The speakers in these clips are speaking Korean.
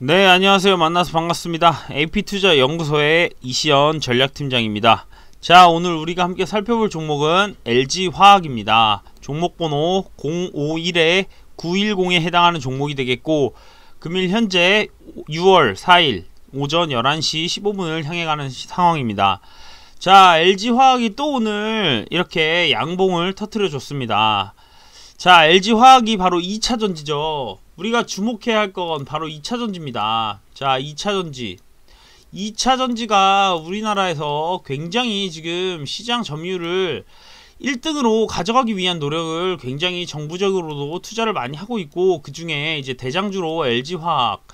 네, 안녕하세요. 만나서 반갑습니다. AP투자 연구소의 이시연 전략팀장입니다. 자, 오늘 우리가 함께 살펴볼 종목은 LG화학입니다. 종목번호 051-910에 해당하는 종목이 되겠고 금일 현재 6월 4일 오전 11시 15분을 향해 가는 상황입니다. 자, LG화학이 또 오늘 이렇게 양봉을 터뜨려 줬습니다. 자, LG화학이 바로 2차 전지죠. 우리가 주목해야 할 건 바로 2차 전지입니다. 자, 2차 전지. 2차 전지가 우리나라에서 굉장히 지금 시장 점유율을 1등으로 가져가기 위한 노력을 굉장히 정부적으로도 투자를 많이 하고 있고 그 중에 이제 대장주로 LG화학,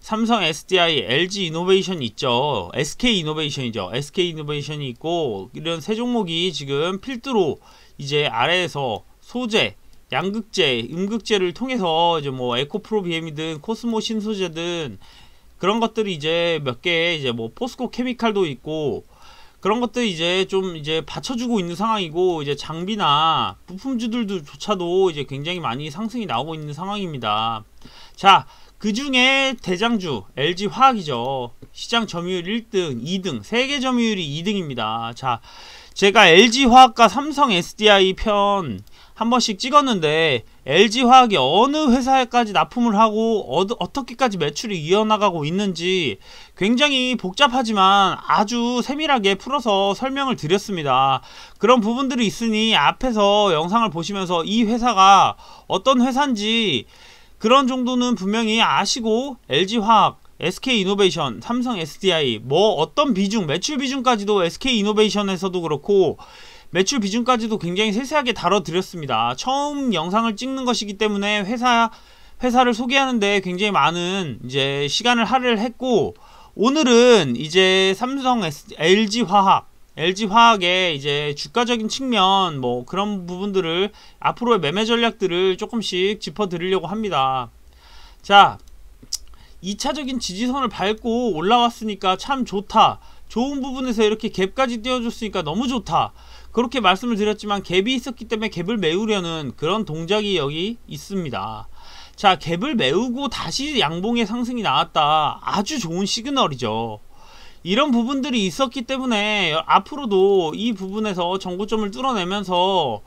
삼성 SDI, LG 이노베이션 있죠. SK 이노베이션이죠. SK 이노베이션이 있고 이런 세 종목이 지금 필두로 이제 아래에서 소재, 양극재, 음극재를 통해서 이제 뭐 에코프로비엠이든 코스모 신소재든 그런 것들이 이제 몇 개 이제 뭐 포스코 케미칼도 있고 그런 것들 이제 좀 이제 받쳐주고 있는 상황이고 이제 장비나 부품주들도 조차도 이제 굉장히 많이 상승이 나오고 있는 상황입니다. 자, 그 중에 대장주 LG 화학이죠. 시장 점유율 1등, 2등, 세계 점유율이 2등입니다. 자, 제가 LG 화학과 삼성 SDI 편한 번씩 찍었는데 LG화학이 어느 회사에까지 납품을 하고 어, 떻게까지 매출이 이어나가고 있는지 굉장히 복잡하지만 아주 세밀하게 풀어서 설명을 드렸습니다. 그런 부분들이 있으니 앞에서 영상을 보시면서 이 회사가 어떤 회사인지 그런 정도는 분명히 아시고 LG화학 SK이노베이션, 삼성 SDI 뭐 어떤 비중, 매출 비중까지도 SK이노베이션에서도 그렇고 매출 비중까지도 굉장히 세세하게 다뤄드렸습니다. 처음 영상을 찍는 것이기 때문에 회사, 회사를 소개하는데 굉장히 많은 이제 시간을 할애를 했고, 오늘은 이제 삼성 LG화학, LG화학의 이제 주가적인 측면, 뭐 그런 부분들을 앞으로의 매매 전략들을 조금씩 짚어드리려고 합니다. 자, 2차적인 지지선을 밟고 올라왔으니까 참 좋다. 좋은 부분에서 이렇게 갭까지 띄워줬으니까 너무 좋다. 그렇게 말씀을 드렸지만 갭이 있었기 때문에 갭을 메우려는 그런 동작이 여기 있습니다. 자, 갭을 메우고 다시 양봉의 상승이 나왔다. 아주 좋은 시그널이죠. 이런 부분들이 있었기 때문에 앞으로도 이 부분에서 정고점을 뚫어내면서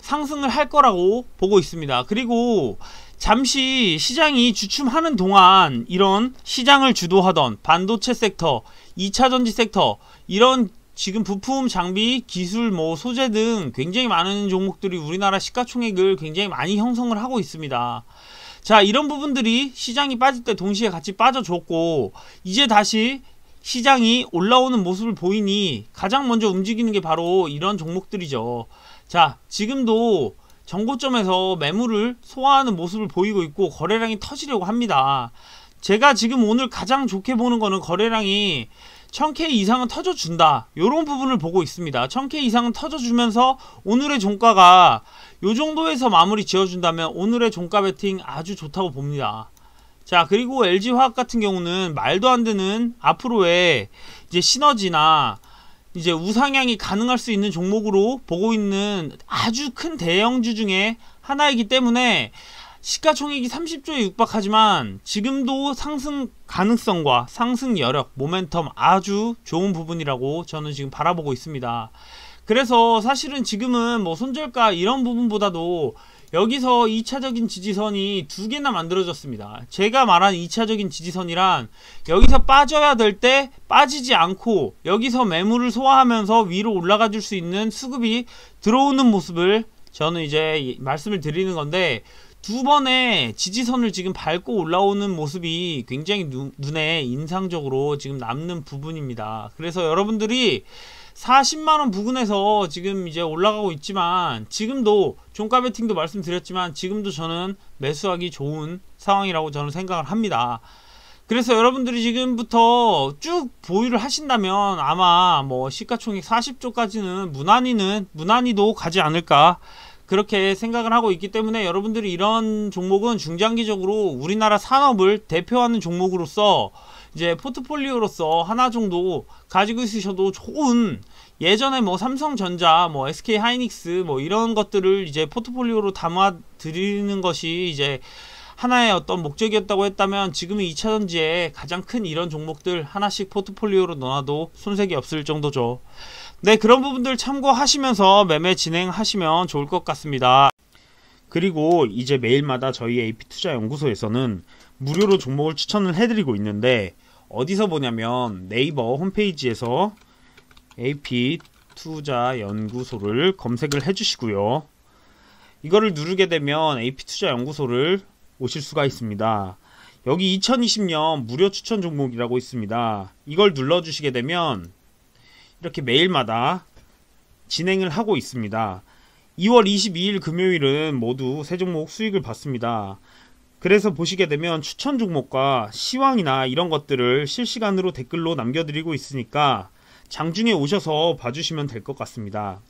상승을 할 거라고 보고 있습니다. 그리고 잠시 시장이 주춤하는 동안 이런 시장을 주도하던 반도체 섹터, 2차전지 섹터 이런 지금 부품, 장비, 기술, 뭐 소재 등 굉장히 많은 종목들이 우리나라 시가총액을 굉장히 많이 형성을 하고 있습니다. 자, 이런 부분들이 시장이 빠질 때 동시에 같이 빠져줬고 이제 다시 시장이 올라오는 모습을 보이니 가장 먼저 움직이는 게 바로 이런 종목들이죠. 자, 지금도 정고점에서 매물을 소화하는 모습을 보이고 있고 거래량이 터지려고 합니다. 제가 지금 오늘 가장 좋게 보는 거는 거래량이 1000K 이상은 터져준다 이런 부분을 보고 있습니다 1000K 이상은 터져주면서 오늘의 종가가 이 정도에서 마무리 지어준다면 오늘의 종가 베팅 아주 좋다고 봅니다 자 그리고 LG화학 같은 경우는 말도 안 되는 앞으로의 이제 시너지나 이제 우상향이 가능할 수 있는 종목으로 보고 있는 아주 큰 대형주 중에 하나이기 때문에 시가총액이 30조에 육박하지만 지금도 상승 가능성과 상승 여력, 모멘텀 아주 좋은 부분이라고 저는 지금 바라보고 있습니다. 그래서 사실은 지금은 뭐 손절가 이런 부분보다도 여기서 2차적인 지지선이 두 개나 만들어졌습니다. 제가 말한 2차적인 지지선이란 여기서 빠져야 될 때 빠지지 않고 여기서 매물을 소화하면서 위로 올라가 줄 수 있는 수급이 들어오는 모습을 저는 이제 말씀을 드리는 건데 두 번의 지지선을 지금 밟고 올라오는 모습이 굉장히 누, 눈에 인상적으로 지금 남는 부분입니다. 그래서 여러분들이 40만원 부근에서 지금 이제 올라가고 있지만 지금도 종가 베팅도 말씀드렸지만 지금도 저는 매수하기 좋은 상황이라고 저는 생각을 합니다. 그래서 여러분들이 지금부터 쭉 보유를 하신다면 아마 뭐 시가총액 40조까지는 무난히는 무난히도 가지 않을까 그렇게 생각을 하고 있기 때문에 여러분들이 이런 종목은 중장기적으로 우리나라 산업을 대표하는 종목으로서 이제 포트폴리오로서 하나 정도 가지고 있으셔도 좋은 예전에 뭐 삼성전자, 뭐 SK 하이닉스 뭐 이런 것들을 이제 포트폴리오로 담아 드리는 것이 이제 하나의 어떤 목적이었다고 했다면 지금은 2차전지에 가장 큰 이런 종목들 하나씩 포트폴리오로 넣어놔도 손색이 없을 정도죠. 네, 그런 부분들 참고하시면서 매매 진행하시면 좋을 것 같습니다. 그리고 이제 매일마다 저희 AP투자연구소에서는 무료로 종목을 추천을 해드리고 있는데 어디서 보냐면 네이버 홈페이지에서 AP투자연구소를 검색을 해주시고요. 이거를 누르게 되면 AP투자연구소를 오실 수가 있습니다. 여기 2020년 무료 추천 종목이라고 있습니다. 이걸 눌러주시게 되면 이렇게 매일마다 진행을 하고 있습니다. 2월 22일 금요일은 모두 세 종목 수익을 봤습니다. 그래서 보시게 되면 추천 종목과 시황이나 이런 것들을 실시간으로 댓글로 남겨드리고 있으니까 장중에 오셔서 봐주시면 될 것 같습니다.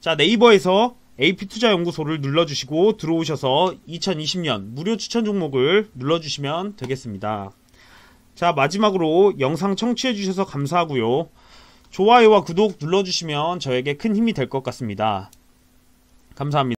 자 네이버에서 AP투자연구소를 눌러주시고 들어오셔서 2020년 무료 추천 종목을 눌러주시면 되겠습니다. 자 마지막으로 영상 청취해주셔서 감사하고요. 좋아요와 구독 눌러주시면 저에게 큰 힘이 될 것 같습니다. 감사합니다.